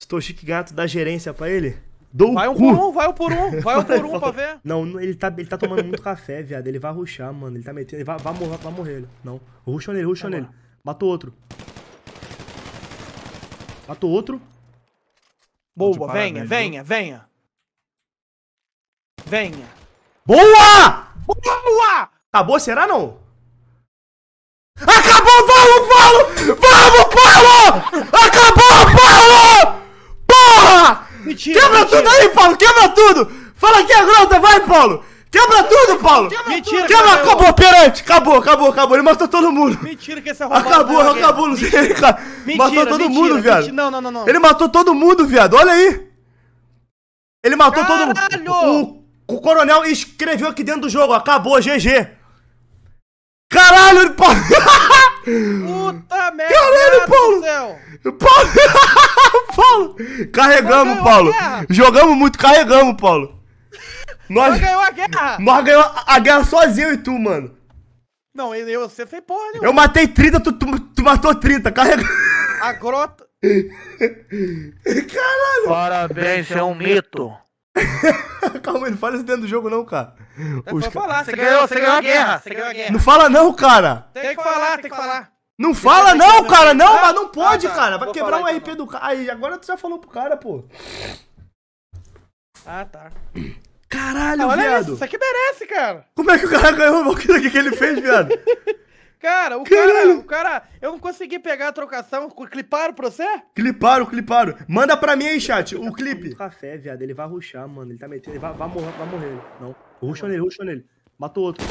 Estou chique Gato da gerência pra ele? Dou vai um cu. por um, vai um por um, vai um por um pra ver. Não, ele tá, ele tá tomando muito café, viado. Ele vai ruxar, mano. Ele tá metendo. Ele vai, vai morrer, vai morrer ele. Não. Ruxa nele, ruxa nele. Matou outro. Matou outro. Boa, venha, venha, venha. Venha. Boa! Boa! Acabou, será não? Acabou, vamos, Paulo! Vamos, Paulo! Acabou, Paulo! Mentira! Quebra mentira. tudo aí, Paulo! Quebra tudo! Fala que a é grota, vai, Paulo! Quebra tudo, Paulo! Quebra mentira! Quebra, acabou, eu... perante! Acabou, acabou, acabou! Ele matou todo mundo! Mentira que esse arrombado... Acabou, é acabou, acabou, mentira. Ele, cara. Mentira, matou todo mentira, mundo, mentira. viado! Não, não, não, não! Ele matou todo mundo, viado! Olha aí! Ele matou Caralho. todo mundo! O, o coronel escreveu aqui dentro do jogo, acabou, GG! Caralho, Paulo! Puta merda! Caralho, Paulo! Paulo! Carregamos, Paulo. Jogamos muito, carregamos, Paulo. Nós, ganhamos a guerra. Nós ganhamos a guerra sozinho e tu, mano. Não, eu, você fez porra nenhuma. Eu matei 30, tu, tu, tu matou 30, carrega. A grota. Caralho. Parabéns, é um mito. Calma aí, não fala isso dentro do jogo não, cara. É Os... falar, você ganhou, você ganhou a guerra, você ganhou a guerra. Não fala não, cara. Tem que falar, tem que falar. Não fala tá não, cara, né? não, tá, mas não pode, ah, tá. cara. Vai Vou quebrar o um então. RP do cara. Aí, agora tu já falou pro cara, pô. Ah, tá. Caralho, ah, viado. Isso, isso aqui merece, cara. Como é que o cara ganhou o que O que ele fez, viado? Cara, o Caralho. cara, o cara, eu não consegui pegar a trocação, cliparam pra você? Cliparam, cliparam. Manda pra mim aí, chat, o clipe. Café, viado, ele vai ruxar, mano, ele tá metendo, ele vai, vai morrer, vai morrer. Não, ruxa nele, ruxa nele. Matou outro.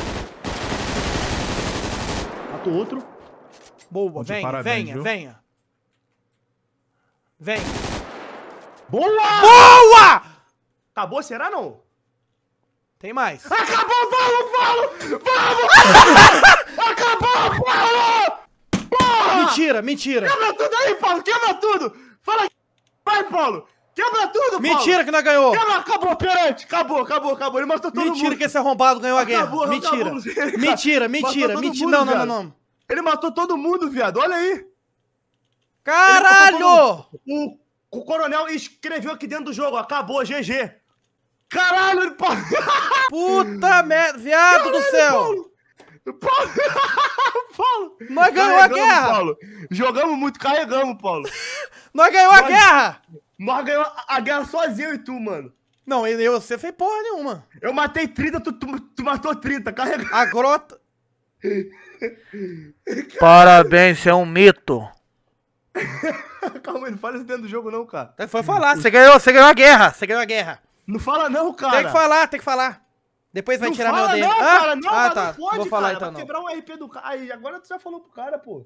Matou outro. Boa, venha, parabéns, venha, viu? venha. Vem. Boa! Boa! Acabou, será não? Tem mais. Acabou, vamos, vamos! Vamos! Acabou, Paulo! Porra! Mentira, mentira. Quebra tudo aí, Paulo, quebra tudo! Fala aqui. Vai, Paulo! Quebra tudo, Paulo! Mentira que não ganhou! Quebra, acabou, perante! Acabou, acabou, acabou. Ele matou todo mentira mundo. Mentira que esse arrombado ganhou a guerra. Acabou, mentira. Acabou, mentira, mentira, mentira. Não, não, não, não. Ele matou todo mundo, viado. Olha aí. Caralho! O, o, coronel escreveu aqui dentro do jogo. Acabou, GG. Caralho, ele... Puta merda. Viado Caralho, do céu. Paulo. Paulo. Paulo. Nós ganhamos a guerra. Paulo. Jogamos muito, carregamos, Paulo. Nós ganhamos a guerra. Nós ganhamos a guerra sozinho e tu, mano. Não, eu, você fez porra nenhuma. Eu matei 30, tu, tu, tu matou 30, carregamos! A grota. Parabéns, você é um mito. Calma ele não fala isso dentro do jogo, não, cara. Foi falar, você ganhou, você ganhou a guerra, você ganhou a guerra. Não fala, não, cara. Tem que falar, tem que falar. Depois vai não tirar fala, meu dedo. Não, ah, cara, não, ah, tá. não pode, Vou falar cara, então, não. quebrar um RP do cara. Aí, agora tu já falou pro cara, pô.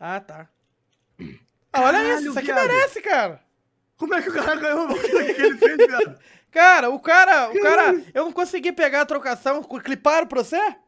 Ah, tá. Ah, olha Caralho, isso, isso aqui viado. merece, cara. Como é que o cara ganhou o que ele fez, viado? Cara, o cara, o cara, eu não consegui pegar a trocação, cliparam pra você?